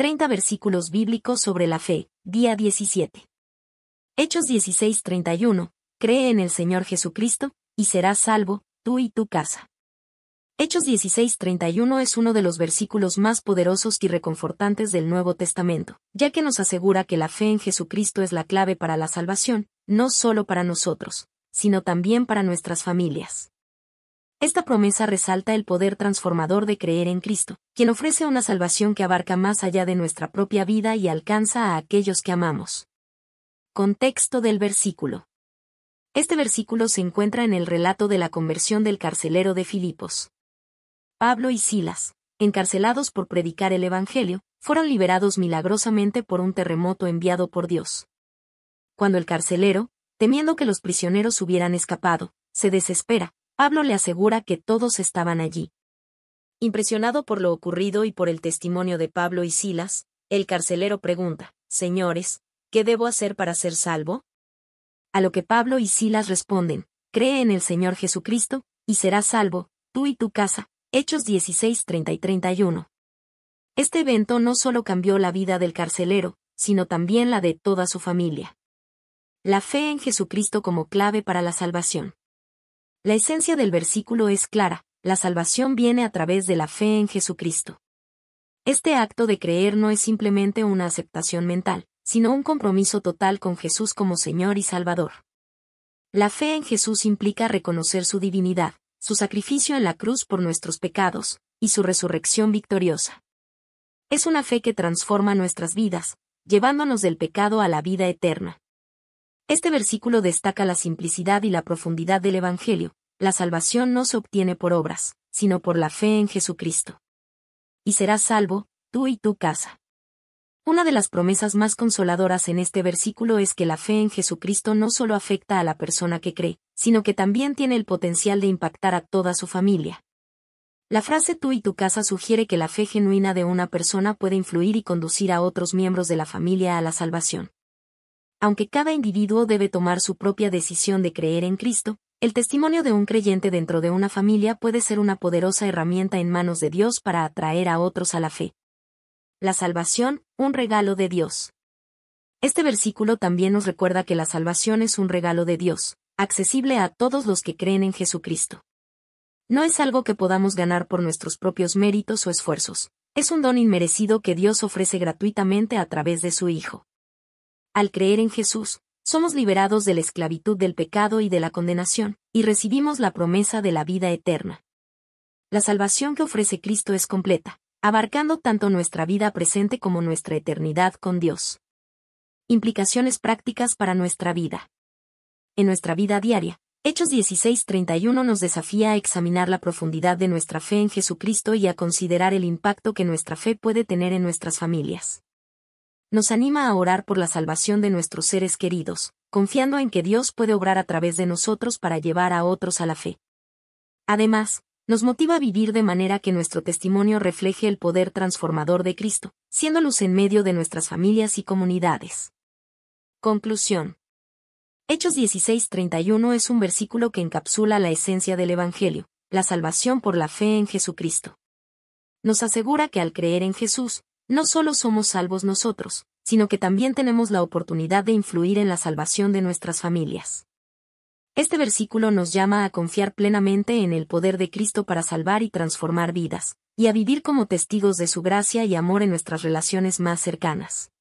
30 versículos bíblicos sobre la fe, día 17. Hechos 16:31, cree en el Señor Jesucristo, y serás salvo, tú y tu casa. Hechos 16:31 es uno de los versículos más poderosos y reconfortantes del Nuevo Testamento, ya que nos asegura que la fe en Jesucristo es la clave para la salvación, no solo para nosotros, sino también para nuestras familias. Esta promesa resalta el poder transformador de creer en Cristo, quien ofrece una salvación que abarca más allá de nuestra propia vida y alcanza a aquellos que amamos. Contexto del versículo. Este versículo se encuentra en el relato de la conversión del carcelero de Filipos. Pablo y Silas, encarcelados por predicar el Evangelio, fueron liberados milagrosamente por un terremoto enviado por Dios. Cuando el carcelero, temiendo que los prisioneros hubieran escapado, se desespera, Pablo le asegura que todos estaban allí. Impresionado por lo ocurrido y por el testimonio de Pablo y Silas, el carcelero pregunta, Señores, ¿qué debo hacer para ser salvo? A lo que Pablo y Silas responden, Cree en el Señor Jesucristo, y serás salvo, tú y tu casa. Hechos 16, 30 y 31. Este evento no solo cambió la vida del carcelero, sino también la de toda su familia. La fe en Jesucristo como clave para la salvación. La esencia del versículo es clara, la salvación viene a través de la fe en Jesucristo. Este acto de creer no es simplemente una aceptación mental, sino un compromiso total con Jesús como Señor y Salvador. La fe en Jesús implica reconocer su divinidad, su sacrificio en la cruz por nuestros pecados, y su resurrección victoriosa. Es una fe que transforma nuestras vidas, llevándonos del pecado a la vida eterna. Este versículo destaca la simplicidad y la profundidad del Evangelio. La salvación no se obtiene por obras, sino por la fe en Jesucristo. Y serás salvo, tú y tu casa. Una de las promesas más consoladoras en este versículo es que la fe en Jesucristo no solo afecta a la persona que cree, sino que también tiene el potencial de impactar a toda su familia. La frase tú y tu casa sugiere que la fe genuina de una persona puede influir y conducir a otros miembros de la familia a la salvación aunque cada individuo debe tomar su propia decisión de creer en Cristo, el testimonio de un creyente dentro de una familia puede ser una poderosa herramienta en manos de Dios para atraer a otros a la fe. La salvación, un regalo de Dios. Este versículo también nos recuerda que la salvación es un regalo de Dios, accesible a todos los que creen en Jesucristo. No es algo que podamos ganar por nuestros propios méritos o esfuerzos, es un don inmerecido que Dios ofrece gratuitamente a través de su Hijo. Al creer en Jesús, somos liberados de la esclavitud del pecado y de la condenación, y recibimos la promesa de la vida eterna. La salvación que ofrece Cristo es completa, abarcando tanto nuestra vida presente como nuestra eternidad con Dios. Implicaciones prácticas para nuestra vida. En nuestra vida diaria, Hechos 16:31 nos desafía a examinar la profundidad de nuestra fe en Jesucristo y a considerar el impacto que nuestra fe puede tener en nuestras familias nos anima a orar por la salvación de nuestros seres queridos, confiando en que Dios puede obrar a través de nosotros para llevar a otros a la fe. Además, nos motiva a vivir de manera que nuestro testimonio refleje el poder transformador de Cristo, siendo luz en medio de nuestras familias y comunidades. Conclusión. Hechos 16:31 es un versículo que encapsula la esencia del Evangelio, la salvación por la fe en Jesucristo. Nos asegura que al creer en Jesús, no solo somos salvos nosotros, sino que también tenemos la oportunidad de influir en la salvación de nuestras familias. Este versículo nos llama a confiar plenamente en el poder de Cristo para salvar y transformar vidas, y a vivir como testigos de su gracia y amor en nuestras relaciones más cercanas.